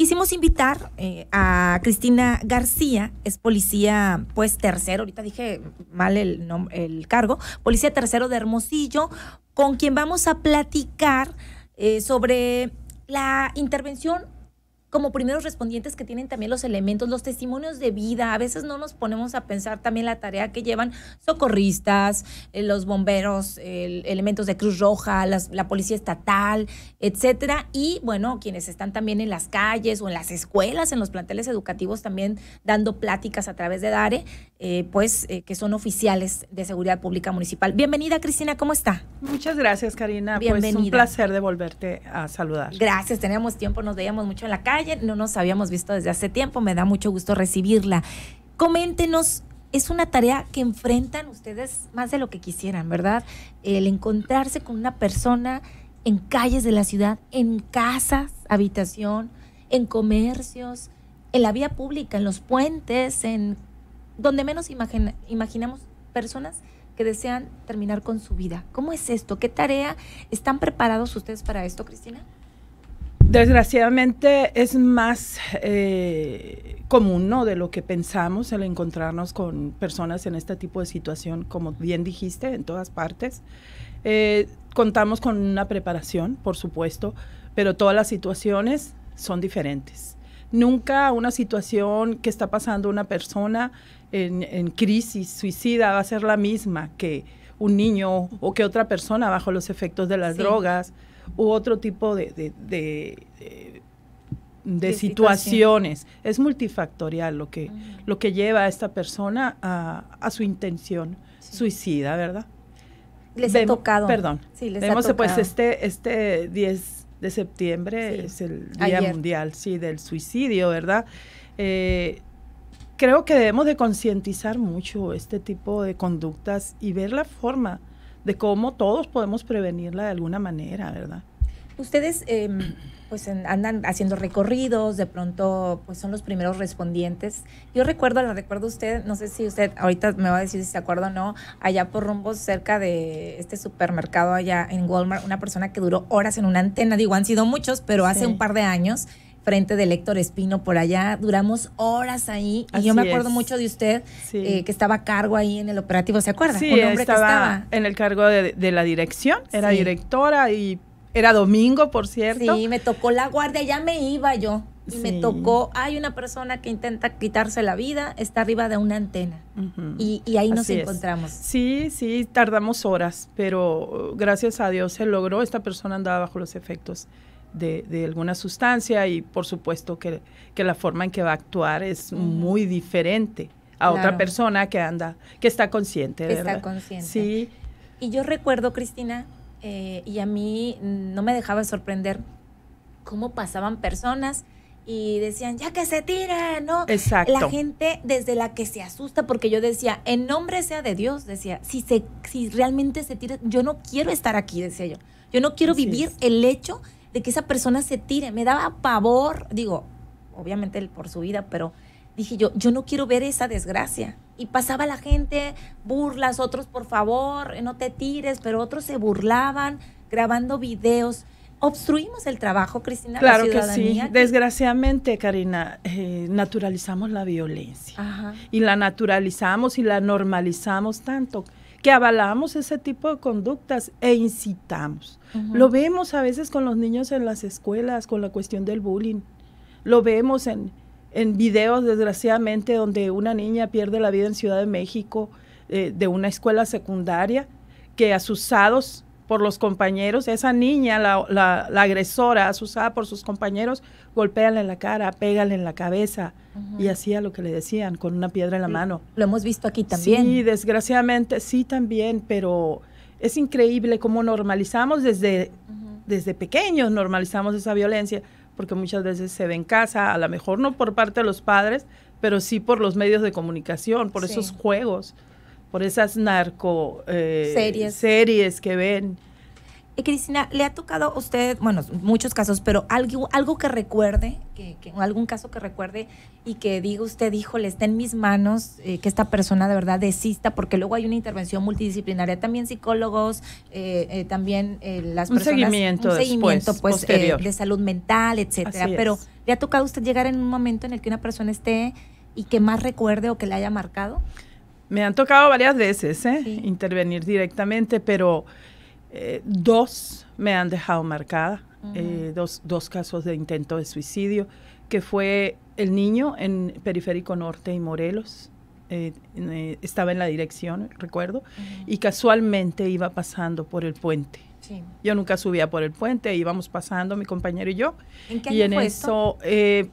quisimos invitar eh, a Cristina García, es policía, pues tercero, ahorita dije mal el, el cargo, policía tercero de Hermosillo, con quien vamos a platicar eh, sobre la intervención como primeros respondientes que tienen también los elementos, los testimonios de vida. A veces no nos ponemos a pensar también la tarea que llevan socorristas, eh, los bomberos, elementos de Cruz Roja, la policía estatal, etcétera. Y bueno, quienes están también en las calles o en las escuelas, en los planteles educativos, también dando pláticas a través de DARE. Eh, pues eh, que son oficiales de seguridad pública municipal. Bienvenida Cristina, ¿cómo está? Muchas gracias Karina, Bienvenida. Pues un placer de volverte a saludar. Gracias, teníamos tiempo, nos veíamos mucho en la calle, no nos habíamos visto desde hace tiempo, me da mucho gusto recibirla. Coméntenos es una tarea que enfrentan ustedes más de lo que quisieran, ¿verdad? El encontrarse con una persona en calles de la ciudad, en casas, habitación, en comercios, en la vía pública, en los puentes, en donde menos imaginamos personas que desean terminar con su vida. ¿Cómo es esto? ¿Qué tarea están preparados ustedes para esto, Cristina? Desgraciadamente es más eh, común ¿no? de lo que pensamos el encontrarnos con personas en este tipo de situación, como bien dijiste, en todas partes. Eh, contamos con una preparación, por supuesto, pero todas las situaciones son diferentes. Nunca una situación que está pasando una persona en, crisis suicida va a ser la misma que un niño o que otra persona bajo los efectos de las drogas u otro tipo de, de, situaciones. Es multifactorial lo que, lo que lleva a esta persona a, a su intención suicida, ¿verdad? Les tocado. Perdón. Sí, Vemos, pues este, este 10 de septiembre es el Día Mundial, sí, del suicidio, ¿verdad? Eh, creo que debemos de concientizar mucho este tipo de conductas y ver la forma de cómo todos podemos prevenirla de alguna manera, ¿verdad? Ustedes em, pues andan haciendo recorridos, de pronto pues son los primeros respondientes. Yo recuerdo, la recuerdo usted, no sé si usted ahorita me va a decir si se acuerda o no, allá por rumbos cerca de este supermercado allá en Walmart, una persona que duró horas en una antena, digo, han sido muchos, pero hace un par de años frente de Héctor Espino por allá. Duramos horas ahí y yo me acuerdo mucho de usted eh, que estaba a cargo ahí en el operativo, ¿se acuerda? Sí, Un hombre estaba, que estaba en el cargo de, la dirección, era directora y era domingo, por cierto. Sí, me tocó la guardia, ya me iba yo. Y me tocó, hay una persona que intenta quitarse la vida, está arriba de una antena. y, ahí nos encontramos. Sí, sí, tardamos horas, pero uh, gracias a Dios se logró. Esta persona andaba bajo los efectos de, alguna sustancia y por supuesto que, la forma en que va a actuar es muy diferente a otra persona que anda, que está consciente. está consciente. Sí. Y yo recuerdo, Cristina, eh, y a mí no me dejaba sorprender cómo pasaban personas y decían, ya que se tira, ¿no? Exacto. La gente desde la que se asusta, porque yo decía, en nombre sea de Dios, decía, si, se, si realmente se tira, yo no quiero estar aquí, decía yo. Yo no quiero vivir el hecho de que esa persona se tire. Me daba pavor, digo, obviamente por su vida, pero dije yo, yo no quiero ver esa desgracia. Y pasaba la gente, burlas, otros por favor, no te tires, pero otros se burlaban grabando videos. Obstruimos el trabajo, Cristina. Claro que sí. Desgraciadamente, Karina, eh, naturalizamos la violencia. Y la naturalizamos y la normalizamos tanto que avalamos ese tipo de conductas e incitamos. Lo vemos a veces con los niños en las escuelas, con la cuestión del bullying. Lo vemos en, videos, desgraciadamente, donde una niña pierde la vida en Ciudad de México eh, de una escuela secundaria, que asusados por los compañeros. Esa niña, la, la, agresora, asusada por sus compañeros, golpéale en la cara, pégale en la cabeza. Y hacía lo que le decían, con una piedra en la mano. Lo hemos visto aquí también. Sí, desgraciadamente, sí también, pero es increíble cómo normalizamos desde, desde pequeños, normalizamos esa violencia, porque muchas veces se ve en casa, a lo mejor no por parte de los padres, pero sí por los medios de comunicación, por esos juegos, por esas narco eh, series. series que ven. Eh, Cristina, ¿le ha tocado a usted, bueno, muchos casos, pero algo, algo que recuerde, que, algún caso que recuerde y que diga usted, le está en mis manos eh, que esta persona de verdad desista, porque luego hay una intervención multidisciplinaria, también psicólogos, eh, también las un personas. Seguimiento un seguimiento, pues, de salud mental, etcétera. Pero, ¿le ha tocado a usted llegar en un momento en el que una persona esté y que más recuerde o que le haya marcado? Me han tocado varias veces intervenir directamente, pero eh, dos me han dejado marcada, eh, dos, casos de intento de suicidio, que fue el niño en Periférico Norte y Morelos. Eh, estaba en la dirección, recuerdo, y casualmente iba pasando por el puente. Yo nunca subía por el puente, íbamos pasando mi compañero y yo. y en eso,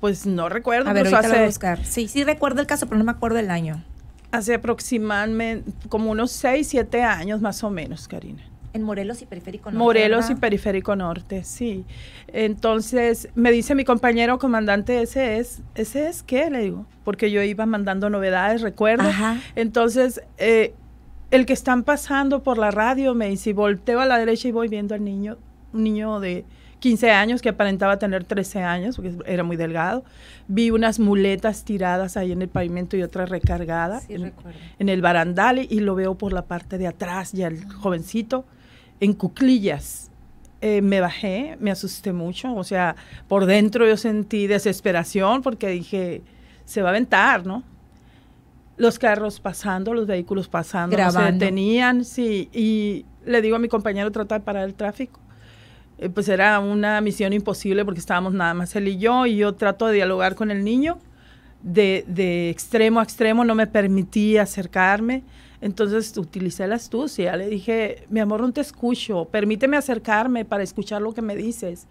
pues no recuerdo. A ver, hace, a buscar. Sí, sí recuerdo el caso, pero no me acuerdo del año. Hace aproximadamente como unos 6, 7 años más o menos, Karina. En Morelos y Periférico Norte. Morelos y Periférico Norte, sí. Entonces me dice mi compañero comandante, ese es, ese es qué, le digo, porque yo iba mandando novedades, recuerdo. Ajá. Entonces, eh, el que están pasando por la radio me dice, volteo a la derecha y voy viendo al niño, un niño de 15 años que aparentaba tener 13 años, porque era muy delgado. Vi unas muletas tiradas ahí en el pavimento y otras recargadas en, en, el barandal y lo veo por la parte de atrás, ya el jovencito en cuclillas. Eh, me bajé, me asusté mucho, o sea, por dentro yo sentí desesperación porque dije, se va a aventar, ¿no? Los carros pasando, los vehículos pasando, se detenían, sí, y le digo a mi compañero tratar de parar el tráfico. Eh, pues era una misión imposible porque estábamos nada más él y yo, y yo trato de dialogar con el niño, de, de extremo a extremo, no me permitía acercarme, entonces utilicé la astucia, le dije, mi amor, no te escucho, permíteme acercarme para escuchar lo que me dices.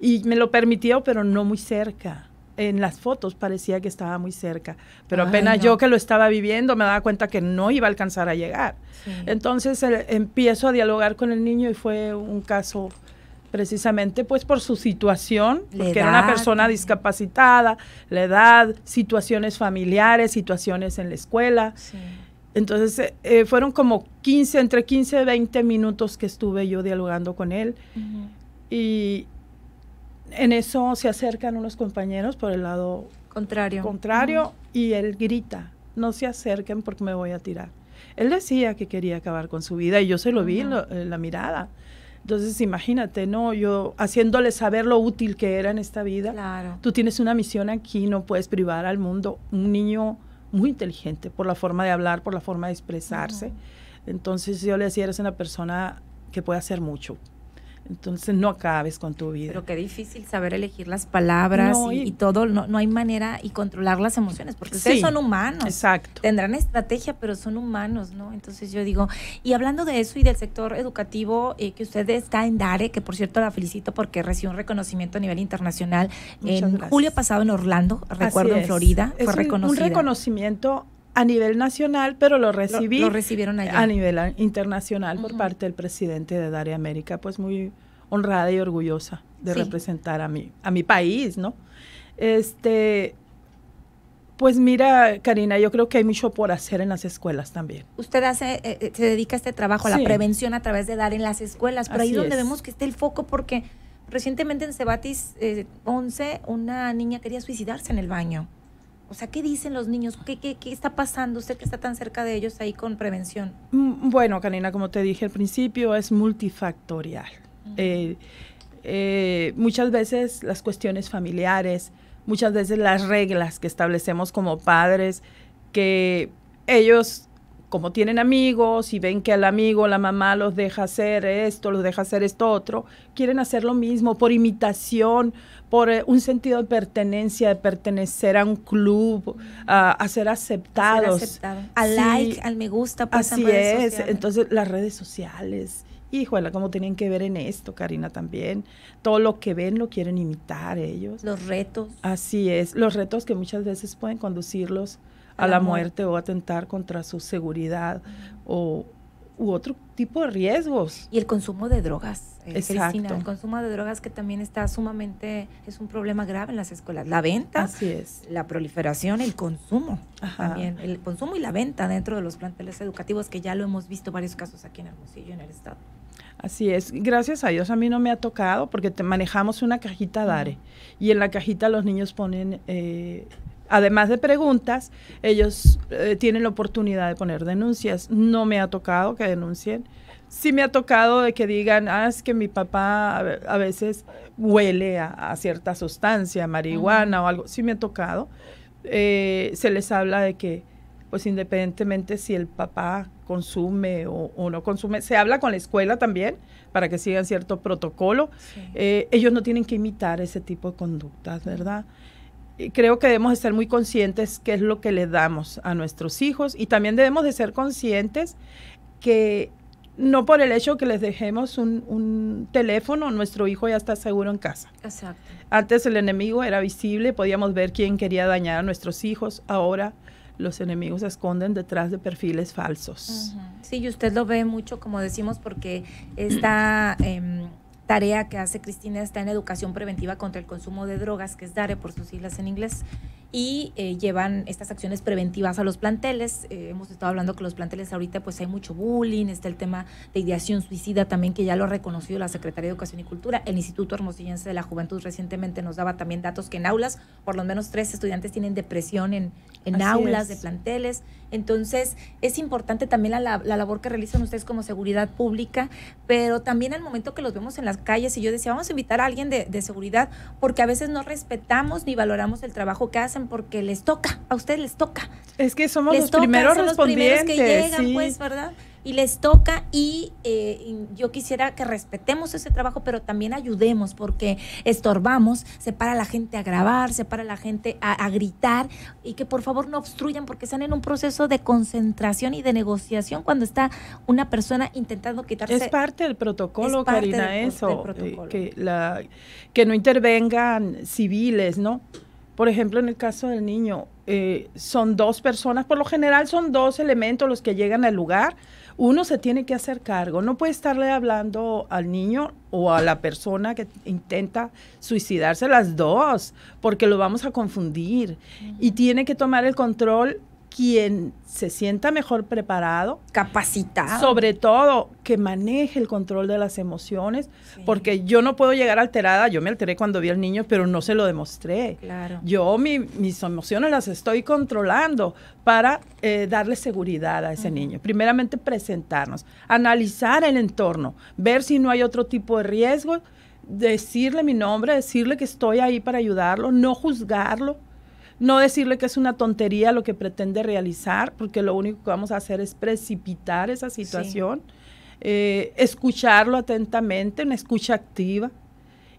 Y me lo permitió, pero no muy cerca. En las fotos parecía que estaba muy cerca, pero apenas yo que lo estaba viviendo me daba cuenta que no iba a alcanzar a llegar. Entonces empiezo a dialogar con el niño y fue un caso precisamente pues por su situación, que era una persona discapacitada, la edad, situaciones familiares, situaciones en la escuela. Sí. Entonces eh, eh, fueron como 15, entre 15 y 20 minutos que estuve yo dialogando con él. Y en eso se acercan unos compañeros por el lado contrario. Contrario y él grita, no se acerquen porque me voy a tirar. Él decía que quería acabar con su vida y yo se lo vi en eh, la mirada. Entonces, imagínate, ¿no? Yo haciéndole saber lo útil que era en esta vida. Claro. Tú tienes una misión aquí, no puedes privar al mundo. Un niño muy inteligente por la forma de hablar, por la forma de expresarse. Entonces yo le decía, eres una persona que puede hacer mucho, entonces no acabes con tu vida. Pero qué difícil saber elegir las palabras y, todo, no, no, hay manera y controlar las emociones, porque ustedes son humanos. Exacto. Tendrán estrategia, pero son humanos, ¿no? Entonces yo digo, y hablando de eso y del sector educativo, eh, que usted está en DARE, que por cierto la felicito porque recibió un reconocimiento a nivel internacional en julio pasado en Orlando, recuerdo en Florida, fue un, Un reconocimiento a nivel nacional, pero lo recibí recibieron a nivel internacional por parte del presidente de Daria América, pues muy honrada y orgullosa de representar a mi, a mi país, ¿no? Este, pues mira, Karina, yo creo que hay mucho por hacer en las escuelas también. Usted hace, eh, eh, se dedica a este trabajo, a la prevención a través de dar en las escuelas, pero ahí es donde vemos que está el foco porque recientemente en Cebatis 11 eh, una niña quería suicidarse en el baño. O sea, ¿qué dicen los niños? ¿Qué, está pasando usted que está tan cerca de ellos ahí con prevención? Mm, bueno, Karina, como te dije al principio, es multifactorial. Mm. Eh, eh, muchas veces las cuestiones familiares, muchas veces las reglas que establecemos como padres, que ellos como tienen amigos y ven que al amigo la mamá los deja hacer esto, los deja hacer esto otro, quieren hacer lo mismo por imitación, por eh, un sentido de pertenencia, de pertenecer a un club, a, ser aceptados. Al like, al me gusta. pasa pues, así es. Entonces las redes sociales. Híjole, cómo tienen que ver en esto, Karina, también. Todo lo que ven lo quieren imitar ellos. Los retos. Así es, los retos que muchas veces pueden conducirlos a la muerte o atentar contra su seguridad o u otro tipo de riesgos. Y el consumo de drogas. Eh, Exacto. el consumo de drogas que también está sumamente, es un problema grave en las escuelas. La venta, Así es. la proliferación, el consumo Ajá. también, el consumo y la venta dentro de los planteles educativos, que ya lo hemos visto varios casos aquí en Hermosillo, en el estado. Así es. Gracias a Dios a mí no me ha tocado porque te manejamos una cajita DARE y en la cajita los niños ponen eh, además de preguntas, ellos eh, tienen la oportunidad de poner denuncias. No me ha tocado que denuncien. Sí me ha tocado de que digan, ah, es que mi papá a veces huele a, cierta sustancia, marihuana o algo. Sí me ha tocado. Eh, se les habla de que, pues independientemente si el papá consume o, no consume, se habla con la escuela también para que sigan cierto protocolo. Eh, ellos no tienen que imitar ese tipo de conductas, ¿verdad? creo que debemos de ser muy conscientes qué es lo que le damos a nuestros hijos y también debemos de ser conscientes que no por el hecho que les dejemos un, un teléfono, nuestro hijo ya está seguro en casa. Exacto. Antes el enemigo era visible, podíamos ver quién quería dañar a nuestros hijos, ahora los enemigos se esconden detrás de perfiles falsos. Sí, y usted lo ve mucho, como decimos, porque está... Em, tarea que hace Cristina está en educación preventiva contra el consumo de drogas, que es DARE por sus siglas en inglés, y eh, llevan estas acciones preventivas a los planteles. Eh, hemos estado hablando que los planteles ahorita pues hay mucho bullying, está el tema de ideación suicida también que ya lo ha reconocido la Secretaría de Educación y Cultura, el Instituto Hermosillense de la Juventud recientemente nos daba también datos que en aulas por lo menos tres estudiantes tienen depresión en, aulas de planteles. Entonces, es importante también la, la, labor que realizan ustedes como seguridad pública, pero también al momento que los vemos en las calles, y yo decía, vamos a invitar a alguien de, seguridad, porque a veces no respetamos ni valoramos el trabajo que hacen porque les toca, a ustedes les toca. Es que somos los primeros son que llegan, pues, ¿verdad? y les toca eh, y yo quisiera que respetemos ese trabajo, pero también ayudemos porque estorbamos, se para la gente a grabar, se para la gente a, gritar y que por favor no obstruyan porque están en un proceso de concentración y de negociación cuando está una persona intentando quitarse. Es parte del protocolo, Karina, eso, eh, Que, no intervengan civiles, ¿no? Por ejemplo, en el caso del niño, eh, son dos personas, por lo general son dos elementos los que llegan al lugar, uno se tiene que hacer cargo. No puede estarle hablando al niño o a la persona que intenta suicidarse las dos, porque lo vamos a confundir. Y tiene que tomar el control quien se sienta mejor preparado, capacitado, sobre todo que maneje el control de las emociones, porque yo no puedo llegar alterada, yo me alteré cuando vi al niño, pero no se lo demostré. Yo mis emociones las estoy controlando para eh, darle seguridad a ese niño. Primeramente presentarnos, analizar el entorno, ver si no hay otro tipo de riesgo, decirle mi nombre, decirle que estoy ahí para ayudarlo, no juzgarlo, no decirle que es una tontería lo que pretende realizar, porque lo único que vamos a hacer es precipitar esa situación, eh, escucharlo atentamente, una escucha activa,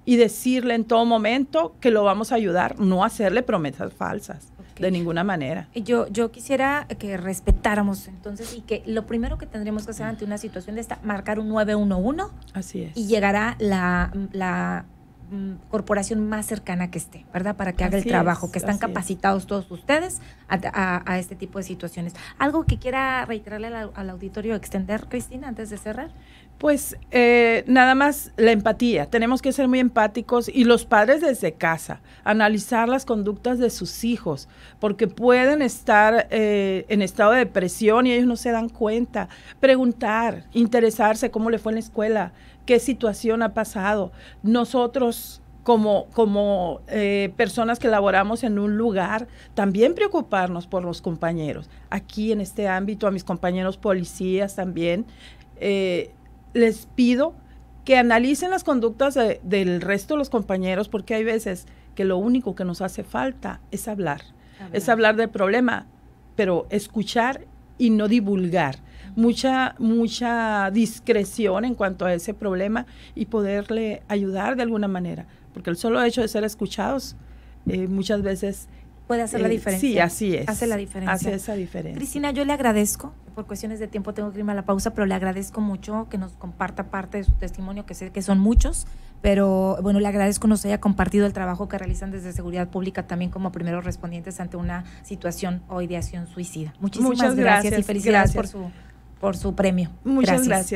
y decirle en todo momento que lo vamos a ayudar, no hacerle promesas falsas de ninguna manera. Yo, yo quisiera que respetáramos entonces y que lo primero que tendríamos que hacer ante una situación de esta, marcar un 911. Así es. Y llegará la, la Mm, corporación más cercana que esté, ¿verdad? Para que haga el trabajo, que están capacitados todos ustedes a, este tipo de situaciones. ¿Algo que quiera reiterarle al, auditorio, extender, Cristina, antes de cerrar? Pues eh, nada más la empatía. Tenemos que ser muy empáticos y los padres desde casa, analizar las conductas de sus hijos, porque pueden estar eh, en estado de depresión y ellos no se dan cuenta. Preguntar, interesarse cómo le fue en la escuela, qué situación ha pasado. Nosotros como, como eh, personas que laboramos en un lugar, también preocuparnos por los compañeros. Aquí en este ámbito, a mis compañeros policías también, eh, les pido que analicen las conductas del resto de los compañeros, porque hay veces que lo único que nos hace falta es hablar, hablar. es hablar del problema, pero escuchar y no divulgar. Mucha, mucha discreción en cuanto a ese problema y poderle ayudar de alguna manera. Porque el solo hecho de ser escuchados eh, muchas veces puede hacer la eh, diferencia. sí, así es. Hace la diferencia. Hace esa diferencia. Cristina, yo le agradezco, por cuestiones de tiempo tengo que irme a la pausa, pero le agradezco mucho que nos comparta parte de su testimonio, que sé que son muchos, pero bueno, le agradezco que nos haya compartido el trabajo que realizan desde Seguridad Pública también como primeros respondientes ante una situación o ideación suicida. Muchísimas gracias, y felicidades por su por su premio. Muchas gracias.